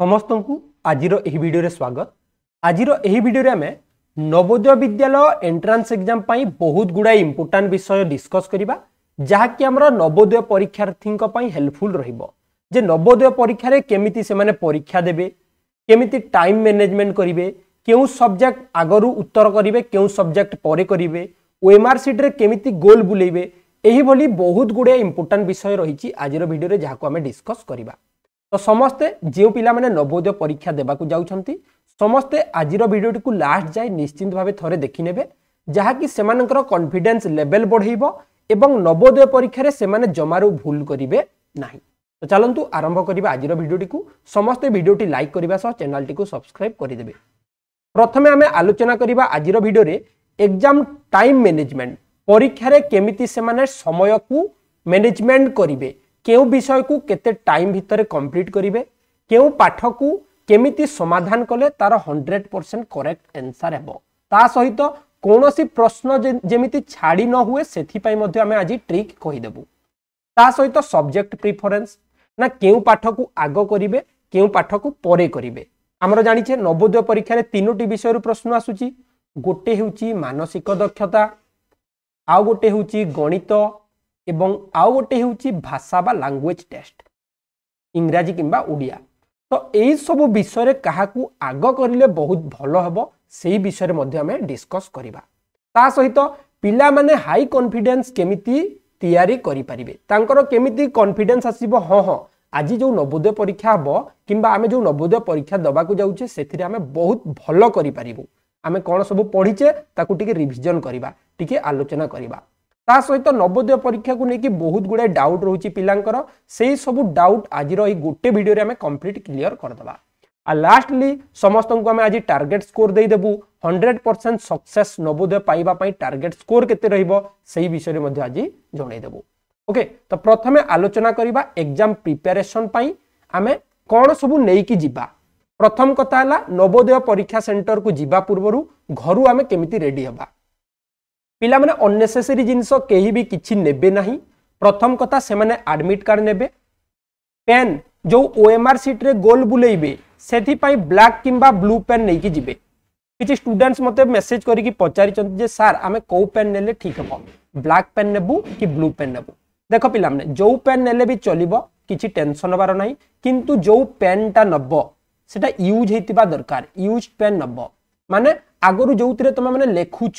ସମସ୍ତଙ୍କୁ ଆଜିର ଏହି ଭିଡ଼ିଓରେ ସ୍ୱାଗତ ଆଜିର ଏହି ଭିଡ଼ିଓରେ ଆମେ ନବୋଦୟ ବିଦ୍ୟାଳୟ ଏଣ୍ଟ୍ରାନ୍ସ ଏକ୍ଜାମ୍ ପାଇଁ ବହୁତ ଗୁଡ଼ାଏ ଇମ୍ପୋର୍ଟାଣ୍ଟ ବିଷୟ ଡିସ୍କସ୍ କରିବା ଯାହାକି ଆମର ନବୋଦୟ ପରୀକ୍ଷାର୍ଥୀଙ୍କ ପାଇଁ ହେଲ୍ପଫୁଲ୍ ରହିବ ଯେ ନବୋଦୟ ପରୀକ୍ଷାରେ କେମିତି ସେମାନେ ପରୀକ୍ଷା ଦେବେ କେମିତି ଟାଇମ୍ ମ୍ୟାନେଜମେଣ୍ଟ କରିବେ କେଉଁ ସବଜେକ୍ଟ ଆଗରୁ ଉତ୍ତର କରିବେ କେଉଁ ସବଜେକ୍ଟ ପରେ କରିବେ ଓଏମ୍ଆର୍ ସିଟ୍ରେ କେମିତି ଗୋଲ୍ ବୁଲେଇବେ ଏହିଭଳି ବହୁତ ଗୁଡ଼ିଏ ଇମ୍ପୋର୍ଟାଣ୍ଟ ବିଷୟ ରହିଛି ଆଜିର ଭିଡ଼ିଓରେ ଯାହାକୁ ଆମେ ଡିସ୍କସ୍ କରିବା তো সমস্তে যে পিলামানে নবোদয় পরীক্ষা দেওয়া যাচ্ছেন সমস্তে আজির ভিডিওটি লাস্ট যাই নিশ্চিন্ত ভাবে থরে দেখি নেবে যাকি সে কনফিডেন্স লেভেল বড়াইব এবং নবোদয় পরীক্ষায় সে জমারু ভুল করবে না তো চলতু আরম্ভ করা আজির ভিডিওটি সমস্তে ভিডিওটি লাইক করা সহ চ্যানেলটি সবসক্রাইব করেদেবে প্রথমে আমি আলোচনা করা আজির ভিডিওরে এক্সাম টাইম ম্যানেজমেন্ট পরীক্ষার কেমিতি সে সময়কু ম্যানেজমেন্ট করবে কেউ বিষয়কু কেতে টাইম ভিতরে কমপ্লিট করবে কেউ পাঠকু কেমিতি সমাধান কলে তার হন্ড্রেড পরসেন্ট করেক্ট এনসার হব তা সহিত কৌশি প্রশ্ন যেমিতি ছাড়ি ন হুয়ে সেপাই আমি আজ ট্রিক কহিদেবু তা সহিত সবজেক্ট প্রিফরেন্স না কেউ পাঠকু আগ করবে কেউ পাঠকু পরে করবে আমরা জানিছে নবোদয় পরীক্ষায় তিনোটি বিষয়ের প্রশ্ন আসুচি গোটে হচ্ছে মানসিক দক্ষতা আউ গোটে হচ্ছে গণিত এবং ଆଉ ଗୋଟେ ହେଉଛି ଭାଷା ବା ଲାଙ୍ଗୁଏଜ୍ ଟେଷ୍ଟ ଇଂରାଜୀ କିମ୍ବା ଓଡ଼ିଆ ତ ଏହିସବୁ ବିଷୟରେ କାହାକୁ ଆଗ କରିଲେ ବହୁତ ଭଲ ହେବ ସେହି ବିଷୟରେ ମଧ୍ୟ ଆମେ ଡିସ୍କସ୍ କରିବା ତା ସହିତ ପିଲାମାନେ ହାଇ କନଫିଡେନ୍ସ କେମିତି ତିଆରି କରିପାରିବେ ତାଙ୍କର କେମିତି କନଫିଡେନ୍ସ ଆସିବ ହଁ ହଁ ଆଜି ଯେଉଁ ନବୋଦୟ ପରୀକ୍ଷା ହେବ କିମ୍ବା ଆମେ ଯେଉଁ ନବୋଦୟ ପରୀକ୍ଷା ଦେବାକୁ ଯାଉଛେ ସେଥିରେ ଆମେ ବହୁତ ଭଲ କରିପାରିବୁ ଆମେ କ'ଣ ସବୁ ପଢ଼ିଛେ ତାକୁ ଟିକେ ରିଭିଜନ୍ କରିବା ଟିକେ ଆଲୋଚନା କରିବା ତା ସହିତ ନବୋଦୟ ପରୀକ୍ଷାକୁ ନେଇକି ବହୁତ ଗୁଡ଼ାଏ ଡାଉଟ୍ ରହୁଛି ପିଲାଙ୍କର ସେଇ ସବୁ ଡାଉଟ୍ ଆଜିର ଏଇ ଗୋଟେ ଭିଡ଼ିଓରେ ଆମେ କମ୍ପ୍ଲିଟ୍ କ୍ଲିଅର୍ କରିଦେବା ଆଉ ଲାଷ୍ଟଲି ସମସ୍ତଙ୍କୁ ଆମେ ଆଜି ଟାର୍ଗେଟ୍ ସ୍କୋର ଦେଇଦେବୁ ହଣ୍ଡ୍ରେଡ୍ ପରସେଣ୍ଟ ସକ୍ସେସ୍ ନବୋଦୟ ପାଇବା ପାଇଁ ଟାର୍ଗେଟ୍ ସ୍କୋର କେତେ ରହିବ ସେଇ ବିଷୟରେ ମଧ୍ୟ ଆଜି ଜଣାଇଦେବୁ ଓକେ ତ ପ୍ରଥମେ ଆଲୋଚନା କରିବା ଏକ୍ଜାମ୍ ପ୍ରିପାରେସନ୍ ପାଇଁ ଆମେ କ'ଣ ସବୁ ନେଇକି ଯିବା ପ୍ରଥମ କଥା ହେଲା ନବୋଦୟ ପରୀକ୍ଷା ସେଣ୍ଟରକୁ ଯିବା ପୂର୍ବରୁ ଘରୁ ଆମେ କେମିତି ରେଡ଼ି ହେବା ପିଲାମାନେ ଅନ୍ନେସେସରୀ ଜିନିଷ କେହି ବି କିଛି ନେବେ ନାହିଁ ପ୍ରଥମ କଥା ସେମାନେ ଆଡ଼ମିଟ୍ କାର୍ଡ଼ ନେବେ ପେନ୍ ଯେଉଁ ଓ ଏମ୍ ଆର୍ ସିଟ୍ରେ ଗୋଲ୍ ବୁଲେଇବେ ସେଥିପାଇଁ ବ୍ଲାକ୍ କିମ୍ବା ବ୍ଲୁ ପେନ୍ ନେଇକି ଯିବେ କିଛି ଷ୍ଟୁଡେଣ୍ଟସ୍ ମୋତେ ମେସେଜ୍ କରିକି ପଚାରିଛନ୍ତି ଯେ ସାର୍ ଆମେ କେଉଁ ପେନ୍ ନେଲେ ଠିକ୍ ହେବ ବ୍ଲାକ୍ ପେନ୍ ନେବୁ କି ବ୍ଲୁ ପେନ୍ ନେବୁ ଦେଖ ପିଲାମାନେ ଯେଉଁ ପେନ୍ ନେଲେ ବି ଚଲିବ କିଛି ଟେନସନ୍ ହେବାର ନାହିଁ କିନ୍ତୁ ଯେଉଁ ପେନ୍ଟା ନେବ ସେଟା ୟୁଜ୍ ହେଇଥିବା ଦରକାର ୟୁଜ୍ ପେନ୍ ନେବ ମାନେ ଆଗରୁ ଯେଉଁଥିରେ ତୁମେମାନେ ଲେଖୁଛ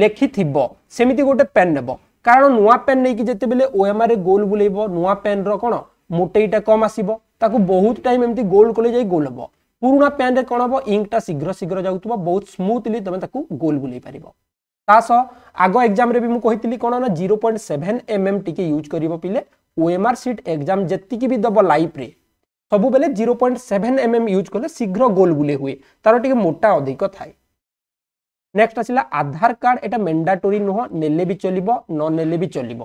ଲେଖିଥିବ ସେମିତି ଗୋଟେ ପେନ୍ ନେବ କାରଣ ନୂଆ ପେନ୍ ନେଇକି ଯେତେବେଳେ ଓଏମ୍ଆର୍ରେ ଗୋଲ୍ ବୁଲେଇବ ନୂଆ ପେନ୍ର କ'ଣ ମୋଟେଇଟା କମ୍ ଆସିବ ତାକୁ ବହୁତ ଟାଇମ୍ ଏମିତି ଗୋଲ୍ କଲେ ଯାଇ ଗୋଲ୍ ହେବ ପୁରୁଣା ପେନ୍ରେ କ'ଣ ହେବ ଇଙ୍କଟା ଶୀଘ୍ର ଶୀଘ୍ର ଯାଉଥିବ ବହୁତ ସ୍ମୁଥଲି ତୁମେ ତାକୁ ଗୋଲ୍ ବୁଲେଇ ପାରିବ ତା ସହ ଆଗ ଏକ୍ଜାମ୍ରେ ବି ମୁଁ କହିଥିଲି କ'ଣ ନା ଜିରୋ ପଏଣ୍ଟ ସେଭେନ୍ ଏମ୍ଏମ୍ ଟିକେ ୟୁଜ୍ କରିବ ପିଲେ ଓଏମ୍ଆର୍ ସିଟ୍ ଏକ୍ଜାମ୍ ଯେତିକି ବି ଦେବ ଲାଇଫ୍ରେ ସବୁବେଳେ zero point seven MM use କଲେ ଶୀଘ୍ର ଗୋଲ୍ ବୁଲେଇ ହୁଏ ତାର ଟିକେ ମୋଟା ଅଧିକ ଥାଏ ନେକ୍ସଟ ଆସିଲା ଆଧାର କାର୍ଡ ଏଟା ମେଣ୍ଡାଟୋରୀ ନୁହଁ ନେଲେ ବି ଚଲିବ ନ ନେଲେ ବି ଚଲିବ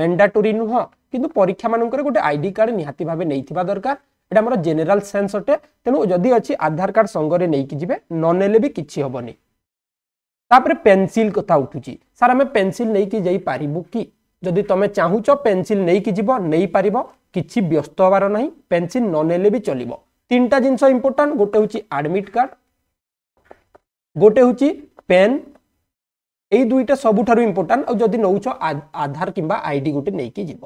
ମେଣ୍ଡାଟୋରୀ ନୁହଁ କିନ୍ତୁ ପରୀକ୍ଷାମାନଙ୍କରେ ଗୋଟେ ଆଇଡି କାର୍ଡ ନିହାତି ଭାବେ ନେଇଥିବା ଦରକାର এটা আমার জেনেল সেন্স অটে তেমন যদি অছি আধার কার্ড সঙ্গে নেইকি যাবে ননেলে বি কিছু হবনি তাপরে পেনসিল কথা উঠুছি স্যার আমি পেনসিল নেইকি যাই পারিবু কি যদি তুমি চাহুছ পেনসিল নেইকি যাব নেই পারিব কিছু ব্যস্ত হবার না পেনসিল ননেলে বি চলিব তিনটা জিনিস ইম্পর্টাট গোটে হচ্ছে আডমিট কার্ড গোটে হচ্ছে পেন এই দুইটা সবুঠার ইম্পর্টাট আদি নৌছ আধার কিংবা আইডি গোটে নেইকি যাব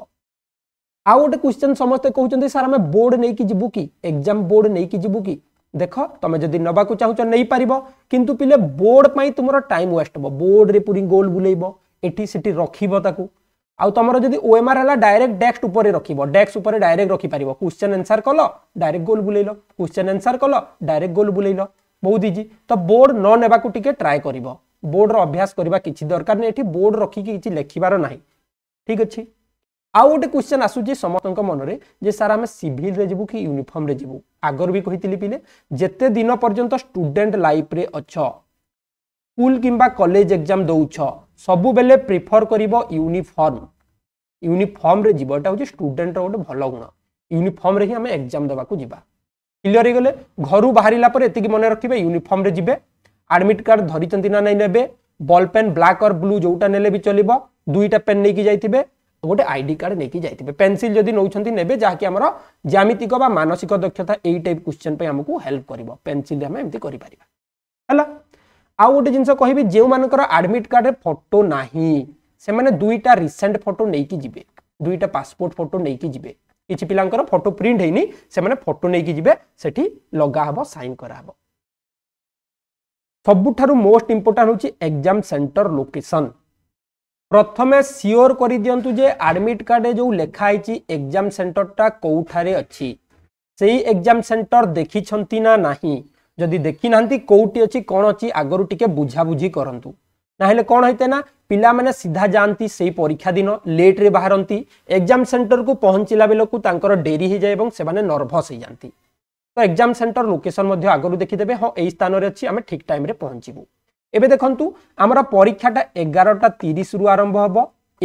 আউ গোটে কোশ্চেন সমস্তে কুমার স্যার আমি বোর্ড নেইকি যাবু কি এক্সাম বোর্ড নেইকি যাবু কি দেখ তুমি যদি নেওয়া চাহুছ নেইপার কিন্তু পিলে বোর্ড পাই তোমার টাইম ওয়েস্ট হব বোর্ডরে পুরী গোল বুলাইব এটি সেটি রখিব তাকে আউ তোমার যদি ওএমআর হল ডাইরেক্ট ডেস্ক উপরে রখিব ডেস্ক উপরে ডাইরেক্ট রখিপার কোশ্চেন আনসার কল ডাইরেক্ট গোল বুলাইল কোশ্চেন আনসার কল ডাইরেক্ট গোল বুলাইল ବହୁତ ଇଜି ତ ବୋର୍ଡ ନ ନେବାକୁ ଟିକେ ଟ୍ରାଏ କରିବ ବୋର୍ଡର ଅଭ୍ୟାସ କରିବା କିଛି ଦରକାର ନାହିଁ ଏଠି ବୋର୍ଡ ରଖିକି କିଛି ଲେଖିବାର ନାହିଁ ଠିକ୍ ଅଛି ଆଉ ଗୋଟେ କ୍ୱେଶ୍ଚନ୍ ଆସୁଛି ସମସ୍ତଙ୍କ ମନରେ ଯେ ସାର୍ ଆମେ ସିଭିଲରେ ଯିବୁ କି ୟୁନିଫର୍ମରେ ଯିବୁ ଆଗରୁ ବି କହିଥିଲି ପିଲେ ଯେତେ ଦିନ ପର୍ଯ୍ୟନ୍ତ ଷ୍ଟୁଡେଣ୍ଟ ଲାଇଫ୍ରେ ଅଛ ସ୍କୁଲ କିମ୍ବା କଲେଜ ଏକ୍ଜାମ୍ ଦେଉଛ ସବୁବେଳେ ପ୍ରିଫର କରିବ ୟୁନିଫର୍ମ ୟୁନିଫର୍ମରେ ଯିବ ଏଇଟା ହେଉଛି ଷ୍ଟୁଡେଣ୍ଟର ଗୋଟେ ଭଲ ଗୁଣ ୟୁନିଫର୍ମରେ ହିଁ ଆମେ ଏକ୍ଜାମ୍ ଦେବାକୁ ଯିବା क्लीयर हो गले घर बाहर एति मन रखिए यूनिफर्म जी आडमिट कार्ड धरी ना नहीं ने बल पेन ब्लाक और ब्लू जोटा ने चलो दुईटा पेन नहीं जाइए गोटे आईडी कार्ड नहीं जाइए पेनसिल जब नौ जहाँकि आम ज्यामितिक मानसिक दक्षता यही टाइप क्वेश्चन आमको हेल्प कर पेनसिल आम एमती करा आउ गोटे जिन कह जो मानकर आडमिट कार्ड फटो ना से दुईटा रिसेंट फटो नहीं दुईटा पासपोर्ट फटो नहीं কিছু পিলাঙ্কর ফটো প্রিন্ট হয়নি সে ফটো নেইকি যাবে সেটি লগা হব সাইন করা হব সবুঠার মোস্ট ইম্পর্টাট হচ্ছে এক্সাম সেন্টর লোকেসন প্রথমে সিওর করে দিও যে আডমিট কার্ডে যে লেখা হয়েছি এক্সাম সেন্টরটা কোঠারে অছি সেই এক্সাম সেন্টর দেখিছেন না নাহি যদি দেখি না কোটি অছি কোণ অছি আগর টিকে বুঝাবুঝি করতু না হলে কোণ হইতে না ପିଲାମାନେ ସିଧା ଯାଆନ୍ତି ସେଇ ପରୀକ୍ଷା ଦିନ ଲେଟ୍ରେ ବାହାରନ୍ତି ଏକ୍ଜାମ୍ ସେଣ୍ଟରକୁ ପହଞ୍ଚିଲା ବେଳକୁ ତାଙ୍କର ଡେରି ହେଇଯାଏ ଏବଂ ସେମାନେ ନର୍ଭସ୍ ହେଇଯାନ୍ତି ତ ଏକ୍ଜାମ୍ ସେଣ୍ଟର ଲୋକେସନ୍ ମଧ୍ୟ ଆଗରୁ ଦେଖିଦେବେ ହଁ ଏହି ସ୍ଥାନରେ ଅଛି ଆମେ ଠିକ୍ ଟାଇମ୍ରେ ପହଞ୍ଚିବୁ ଏବେ ଦେଖନ୍ତୁ ଆମର ପରୀକ୍ଷାଟା ଏଗାରଟା ତିରିଶରୁ ଆରମ୍ଭ ହେବ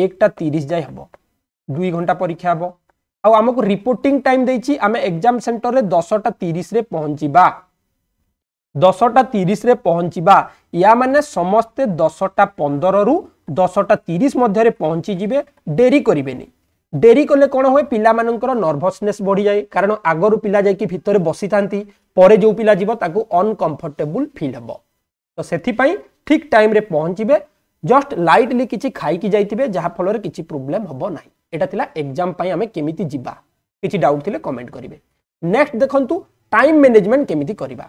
ଏକଟା ତିରିଶ ଯାଏ ହେବ ଦୁଇ ଘଣ୍ଟା ପରୀକ୍ଷା ହେବ ଆଉ ଆମକୁ ରିପୋର୍ଟିଂ ଟାଇମ୍ ଦେଇଛି ଆମେ ଏକ୍ଜାମ୍ ସେଣ୍ଟରରେ ଦଶଟା ତିରିଶରେ ପହଞ୍ଚିବା দশটা তিরিশে পঞ্চবা ইয়া মানে সমস্তে দশটা পনেরু দশটা তিরিশ মধ্যে পঞ্চিযে ডেরি করবে ডেরি কলে কোণ হুয়ে পিলামানঙ্কর নর্ভসনেস বড়িযায়ে কারণ আগর পিলা যাই ভিতরে বসি থাকে পরে যে পিলা যাব তাকে অনকমফর্টেবল ফিল হব তো সেপাই ঠিক টাইমে পৌঁছবে জস্ট লাইটলি কিছু খাইকি যাইবে যাফলের কিছু প্রোবলেম হব না এটা লা এক্সাম আমি কেমিতি যা কিছু ডাউট লে কমেন্ট করবে নেক্সট দেখুন টাইম ম্যানেজমেন্ট কেমিতি করা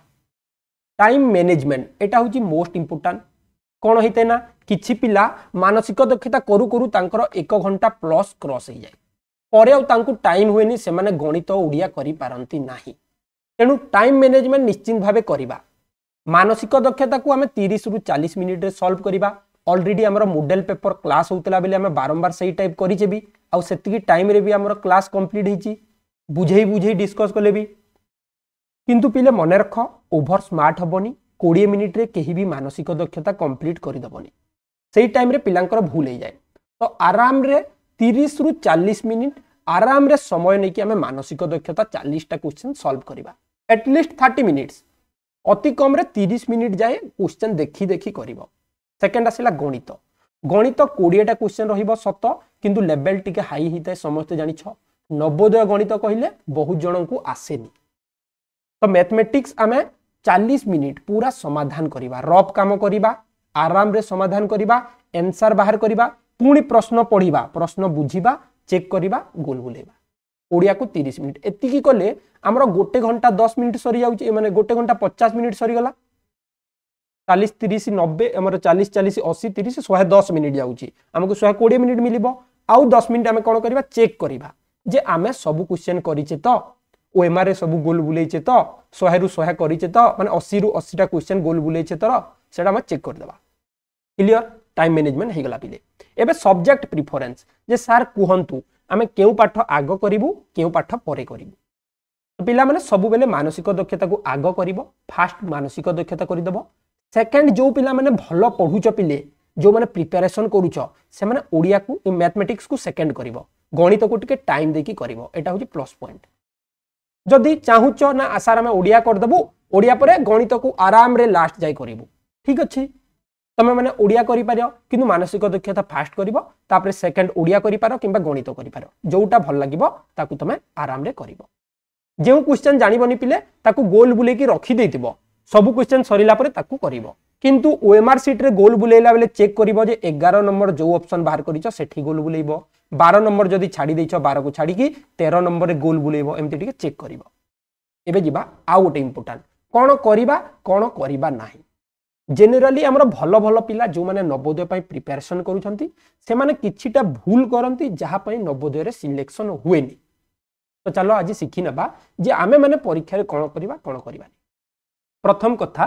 টাইম ম্যানেজমেন্ট এটা হচ্ছে মোস্ট ইম্পর্টাট কোণ হইতে না কিছু পিলা মানসিক দক্ষতা করু করু তাঁর এক ঘন্টা প্লস ক্রস হয়ে যায় পরে আপনি টাইম হুয়ে সে গণিত ওড়িয়া করে পারতি না তেণু টাইম ম্যানেজমেন্ট নিশ্চিত ভাবে করা মানসিক দক্ষতা কু আমি তিরিশ রু চালিশ মিনিট্রে সলভ করা অলরেডি আমার মোডেল পেপর ক্লাস হোলা বেলে আমি বারম্বার সেই টাইপ করেছে বি আউ সেতিকি টাইম্রে বি আমার ক্লাস কমপ্লিট হয়েছি বুঝেই বুঝেই ডিসকস কলে বি কিন্তু পিলে মনে রখ ওভর স্মার্ট হবনি কোড়িয়ে মিনিট্রে কেহি বি মানসিক দক্ষতা কমপ্লিট করিদেবনি সেই টাইমে পিলাঙ্কর ভুল হয়ে যায় তো আরামে তিরিশ রু চালিশ মিনিট আরামে সময় নেই আমি মানসিক দক্ষতা চালিশটা কোশ্চেন সলভ করা এটলিস্ট থার্টি মিনিটস অতি কমরে তিরিশ মিনিট যায় কোশ্চেন দেখি দেখি করব সেকেন্ড আসলা গণিত গণিত কোড়িয়েটা কোশ্চেন রহব সত কিন্তু লেভেল টিকে হাই হয়ে থাকে সমস্তে জাঁচ নবোদয় গণিত কহিলে বহু জনকু আসেনি ତ ମ୍ୟାଥମେଟିକ୍ସ ଆମେ ଚାଳିଶ ମିନିଟ୍ ପୁରା ସମାଧାନ କରିବା ରଫ୍ କାମ କରିବା ଆରାମରେ ସମାଧାନ କରିବା ଏନ୍ସାର୍ ବାହାର କରିବା ପୁଣି ପ୍ରଶ୍ନ ପଢ଼ିବା ପ୍ରଶ୍ନ ବୁଝିବା ଚେକ୍ କରିବା ଗୋଲ ବୁଲେଇବା ଓଡ଼ିଆକୁ ତିରିଶ ମିନିଟ୍ ଏତିକି କଲେ ଆମର ଗୋଟେ ଘଣ୍ଟା ଦଶ ମିନିଟ୍ ସରିଯାଉଛି ମାନେ ଗୋଟେ ଘଣ୍ଟା ପଚାଶ ମିନିଟ୍ ସରିଗଲା ଚାଳିଶ ତିରିଶ ନବେ ଆମର ଚାଳିଶ ଚାଳିଶ ଅଶୀ ତିରିଶ ଶହେ ଦଶ ମିନିଟ୍ ଯାଉଛି ଆମକୁ ଶହେ କୋଡ଼ିଏ ମିନିଟ୍ ମିଳିବ ଆଉ ଦଶ ମିନିଟ୍ ଆମେ କ'ଣ କରିବା ଚେକ୍ କରିବା ଯେ ଆମେ ସବୁ କ୍ୱେଶ୍ଚନ୍ କରିଛେ ତ ওএমআর সবু গোল বুলাইছে তো শহে রু শহে করেছে তো মানে অশি রু অশিটা কোশ্চেন গোল বুলাইছে তোর সেটা আমি চেক করেদেবা ক্লিয়র টাইম ম্যানেজমেন্ট হয়ে গলা পিলে এবে সবজেক্ট প্রিফরেন্স যে স্যার কুহতু আমি কেউ পাঠ আগ করবু কেউ পাঠ পরে করবু ପିଲାମାନେ ସବୁବେଳେ ମାନସିକ ଦକ୍ଷତାକୁ ଆଗ କରିବ ଫାଷ୍ଟ ମାନସିକ ଦକ୍ଷତା କରିଦେବ ସେକେଣ୍ଡ ଯେଉଁ ପିଲାମାନେ ଭଲ ପଢ଼ୁଛ ପିଲେ ଯେଉଁମାନେ ପ୍ରିପାରେସନ୍ କରୁଛ ସେମାନେ ଓଡ଼ିଆକୁ ମ୍ୟାଥମେଟିକ୍ସକୁ ସେକେଣ୍ଡ କରିବ ଗଣିତକୁ ଟିକେ ଟାଇମ୍ ଦେଇକି କରିବ ଏଇଟା ହେଉଛି ପ୍ଲସ୍ ପଏଣ୍ଟ ଯଦି ଚାହୁଁଛ ନା ଆଶାରେ ଆମେ ଓଡ଼ିଆ କରିଦେବୁ ଓଡ଼ିଆ ପରେ ଗଣିତକୁ ଆରାମରେ ଲାଷ୍ଟ ଯାଇ କରିବୁ ଠିକ୍ ଅଛି ତମେମାନେ ଓଡ଼ିଆ କରିପାର କିନ୍ତୁ ମାନସିକ ଦକ୍ଷତା ଫାଷ୍ଟ କରିବ ତାପରେ ସେକେଣ୍ଡ ଓଡ଼ିଆ କରିପାର କିମ୍ବା ଗଣିତ କରିପାର ଯେଉଁଟା ଭଲ ଲାଗିବ ତାକୁ ତମେ ଆରାମରେ କରିବ ଯେଉଁ କ୍ୱେଶ୍ଚେନ୍ ଜାଣିବନି ପିଲେ ତାକୁ ଗୋଲ୍ ବୁଲେଇକି ରଖିଦେଇଥିବ ସବୁ କ୍ୱେଶ୍ଚେନ୍ ସରିଲା ପରେ ତାକୁ କରିବ কিন্তু ওএমআর সিট্রে গোল বুলাইলা বেলে চেক করব যে এগার নম্বর যে অপশন বাহার করেছ সেটি গোল বুলাইব বার নম্বর যদি ছাড়ি দিয়েছ বারকু ছাড়িকি তের নম্বরে গোল বুলাইব এমতি টিকে চেক করব এবে যা আউ গোটে ইম্পর্টাট কোণ করা কোণ করা না জেনেরালি আমার ভাল ভাল পিলা যে নবোদয় প্রিপারেসন করছেন সে কিছুটা ভুল করতে যাহাপাই নবোদয়ের সিলেকশন হুয়ে তো চাল আজ শিখি নেবা যে আমি মানে পরীক্ষার কোণ করা কোণ করা প্রথম কথা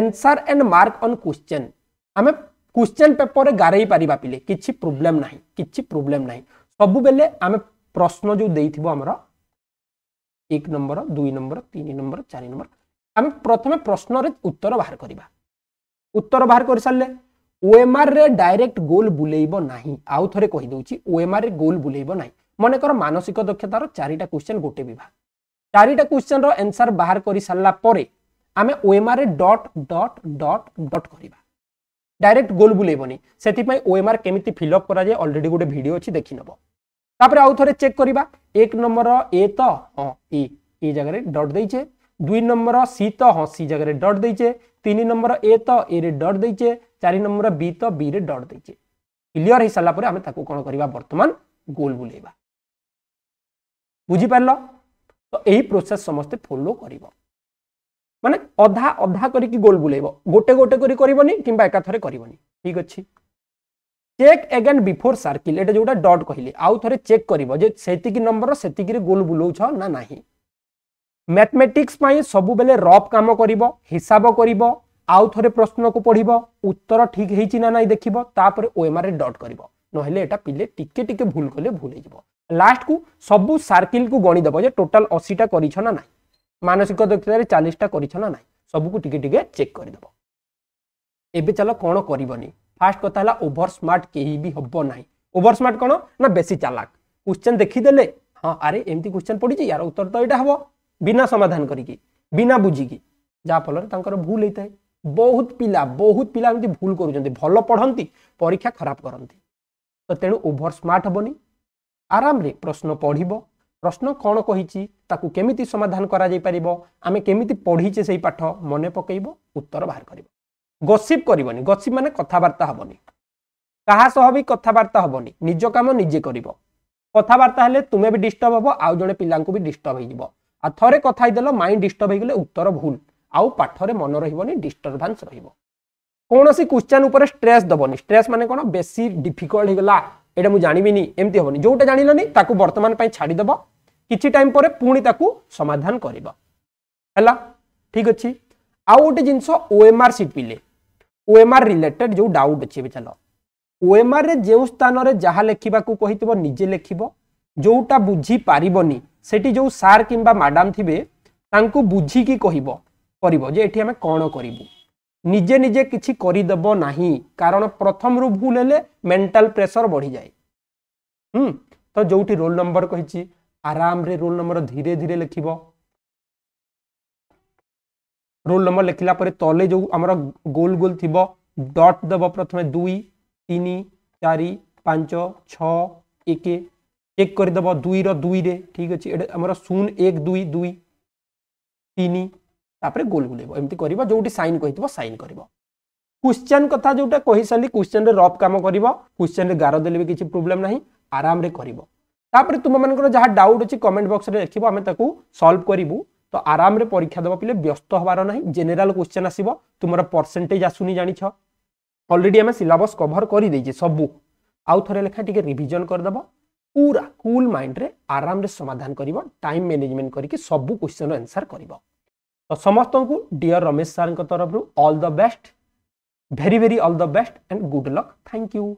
answer and mark on question ଆମେ କ୍ୱେଶ୍ଚନ୍ ପେପର୍ରେ ଗାରେଇ ପାରିବା ପିଲେ କିଛି ପ୍ରୋବ୍ଲେମ୍ ନାହିଁ କିଛି ପ୍ରୋବ୍ଲେମ୍ ନାହିଁ ସବୁବେଳେ ଆମେ ପ୍ରଶ୍ନ ଯେଉଁ ଦେଇଥିବ ଆମର ଏକ ନମ୍ବର ଦୁଇ ନମ୍ବର ତିନି ନମ୍ବର ଚାରି ନମ୍ବର ଆମେ ପ୍ରଥମେ ପ୍ରଶ୍ନରେ ଉତ୍ତର ବାହାର କରିବା ଉତ୍ତର ବାହାର କରିସାରିଲେ ওএমআরে ডাইরেক্ট গোল বুলেইব না আউথরে কহিদি ওএমআরে গোল বুলেইব না মনে কর মানসিক দক্ষতার চারিটা কোশ্চেন গোটে বিভাগ চারিটা কোশ্চেন রনসর বাহার করে সারা পরে ଆମେ ଓଏମ୍ଆର୍ରେ ଡଟ୍ ଡଟ୍ ଡଟ୍ ଡଟ୍ କରିବା ଡାଇରେକ୍ଟ ଗୋଲ୍ ବୁଲେଇବନି ସେଥିପାଇଁ ଓଏମ୍ଆର୍ କେମିତି ଫିଲ୍ଅପ୍ କରାଯାଏ ଅଲରେଡ଼ି ଗୋଟେ ଭିଡ଼ିଓ ଅଛି ଦେଖିନେବ ତାପରେ ଆଉ ଥରେ ଚେକ୍ କରିବା ଏକ ନମ୍ବର ଏ ତ ହଁ ଇ ଇ ଜାଗାରେ ଡଟ୍ ଦେଇଛେ ଦୁଇ ନମ୍ବର ସି ତ ହଁ ସି ଜାଗାରେ ଡଟ୍ ଦେଇଛେ ତିନି ନମ୍ବର ଏ ତ ଏରେ ଡଟ୍ ଦେଇଛେ ଚାରି ନମ୍ବର ବି ତ ବିରେ ଡଟ୍ ଦେଇଛେ କ୍ଲିଅର ହେଇସାରିଲା ପରେ ଆମେ ତାକୁ କ'ଣ କରିବା ବର୍ତ୍ତମାନ ଗୋଲ୍ ବୁଲେଇବା ବୁଝିପାରିଲ ତ ଏହି ପ୍ରୋସେସ୍ ସମସ୍ତେ ଫଲୋ କରିବ ମାନେ ଅଧା ଅଧା କରିକି ଗୋଲ ବୁଲେଇବ ଗୋଟେ ଗୋଟେ କରି କରିବନି କିମ୍ବା ଏକାଥରେ କରିବନି ଠିକ୍ ଅଛି ଚେକ୍ ଏଗେନ୍ ବିଫୋର୍ ସାର୍କିଲ୍ ଏଇଟା ଯେଉଁଟା ଡଟ୍ କହିଲି ଆଉ ଥରେ ଚେକ୍ କରିବ ଯେ ସେତିକି ନମ୍ବର ସେତିକିରେ ଗୋଲ ବୁଲଉଛ ନା ନାହିଁ ମ୍ୟାଥମେଟିକ୍ସ ପାଇଁ ସବୁବେଳେ ରଫ୍ କାମ କରିବ ହିସାବ କରିବ ଆଉ ଥରେ ପ୍ରଶ୍ନକୁ ପଢ଼ିବ ଉତ୍ତର ଠିକ୍ ହେଇଛି ନା ନାହିଁ ଦେଖିବ ତାପରେ ଓଏମ୍ଆର୍ରେ ଡଟ୍ କରିବ ନହେଲେ ଏଇଟା ପିଲେ ଟିକେ ଟିକେ ଭୁଲ କଲେ ଭୁଲ ହେଇଯିବ ଲାଷ୍ଟକୁ ସବୁ ସାର୍କିଲ୍କୁ ଗଣିଦେବ ଯେ ଟୋଟାଲ୍ ଅଶୀଟା କରିଛ ନା ନାହିଁ ମାନସିକ ଦକ୍ଷତାରେ ଚାଳିଶଟା କରିଛ ନା ନାହିଁ ସବୁକୁ ଟିକେ ଟିକେ ଚେକ୍ କରିଦେବ ଏବେ ଚାଲ କ'ଣ କରିବନି ଫାର୍ଷ୍ଟ କଥା ହେଲା ଓଭର ସ୍ମାର୍ଟ କେହି ବି ହେବ ନାହିଁ ଓଭର ସ୍ମାର୍ଟ କ'ଣ ନା ବେଶୀ ଚାଲାକ କ୍ୱେଶ୍ଚନ୍ ଦେଖିଦେଲେ ହଁ ଆରେ ଏମିତି କ୍ୱେଶ୍ଚନ୍ ପଡ଼ିଛି ୟାର ଉତ୍ତର ତ ଏଇଟା ହେବ ବିନା ସମାଧାନ କରିକି ବିନା ବୁଝିକି ଯାହାଫଳରେ ତାଙ୍କର ଭୁଲ ହେଇଥାଏ ବହୁତ ପିଲା ବହୁତ ପିଲା ଏମିତି ଭୁଲ କରୁଛନ୍ତି ଭଲ ପଢ଼ନ୍ତି ପରୀକ୍ଷା ଖରାପ କରନ୍ତି ତ ତେଣୁ ଓଭର ସ୍ମାର୍ଟ ହେବନି ଆରାମରେ ପ୍ରଶ୍ନ ପଢ଼ିବ প্রশ্ন কোণ কী তাকে কেমিতি সমাধান করা যাইপার আমি কেমিতি পড়িছে সেই পাঠ মনে পকাইব উত্তর বাহার করব গসিপ করবনি গসিপ মানে কথাবার্তা হবনি কাহা সহ বি কথাবার্তা হবনি নিজ কাম নিজে করব কথাবার্তা হলে তুমি বি ডিস্টর্ব হব আউ জন পিলাঙ্কু বি ডিস্টর্ব হয়ে যাব আর থরে কথা হইদেল মাইন্ড ডিস্টর্ব হয়ে গেলে উত্তর ভুল আউ পাঠরে মন রহবনি ডিস্টর্বান্স রহব কোণী কোশ্চেন উপরে স্ট্রেস দেবনি স্ট্রেস মানে কোণ বেশি ডিফিকল্ট হয়ে গলা এটা মু জানিবিনি এমতি হবনি যেটা জাণিলনি তাকে বর্তমান ছাড়িদেব କିଛି ଟାଇମ୍ ପରେ ପୁଣି ତାକୁ ସମାଧାନ କରିବ ହେଲା ଠିକ୍ ଅଛି ଆଉ ଗୋଟେ ଜିନିଷ ଓ ଏମ୍ ଆର୍ ସିପିଲେ ଓ ଏମ୍ ଆର୍ ରିଲେଟେଡ୍ ଯେଉଁ ଡାଉଟ୍ ଅଛି ଏବେ ଚାଲ ଓ ଏମ୍ ଆର୍ରେ ଯେଉଁ ସ୍ଥାନରେ ଯାହା ଲେଖିବାକୁ କହିଥିବ ନିଜେ ଲେଖିବ ଯେଉଁଟା ବୁଝିପାରିବନି ସେଠି ଯେଉଁ ସାର୍ କିମ୍ବା ମ୍ୟାଡ଼ାମ୍ ଥିବେ ତାଙ୍କୁ ବୁଝିକି କହିବ କରିବ ଯେ ଏଠି ଆମେ କ'ଣ କରିବୁ ନିଜେ ନିଜେ କିଛି କରିଦେବ ନାହିଁ କାରଣ ପ୍ରଥମରୁ ଭୁଲ ହେଲେ ମେଣ୍ଟାଲ ପ୍ରେସର ବଢ଼ିଯାଏ ହୁଁ ତ ଯେଉଁଠି ରୋଲ୍ ନମ୍ବର କହିଛି रे रोल नंबर धीरे धीरे लिख रोल नंबर लिखला तले जो आमर गोल गोल थी डट दब प्रथम दुई तीन चार पांच छ एक एक करदेव दुईर दुई रे ठीक अच्छे आमर शून एक दुई दुई तीन तापर गोल गोल एमती कर जोटी सैन कही सैन कर क्वेश्चन कथा जोटा कही सारी क्वेश्चन रफ कम कर क्वेश्चन गार भी किसी प्रोब्लेम ना आराम कर तापर तुम मन जहाँ डाउट अच्छी कमेंट बक्स में लिखो आम सल्व करूँ तो आराम रे परीक्षा दबा पीले व्यस्त होवार ना जेनेल क्वेश्चन आसो तुम परसेंटेज आसुनी जाच अलरेडी आम सिलस कभर कर देजे सबू आउ थ लेखा टी रिजन करदेव पूरा कुल माइंड रे आराम रे समाधान कर टाइम मेनेजमेंट करके सब क्वेश्चन रनसर कर तो समस्त को डियर रमेश सार तरफ all the best very very all the best and good luck thank you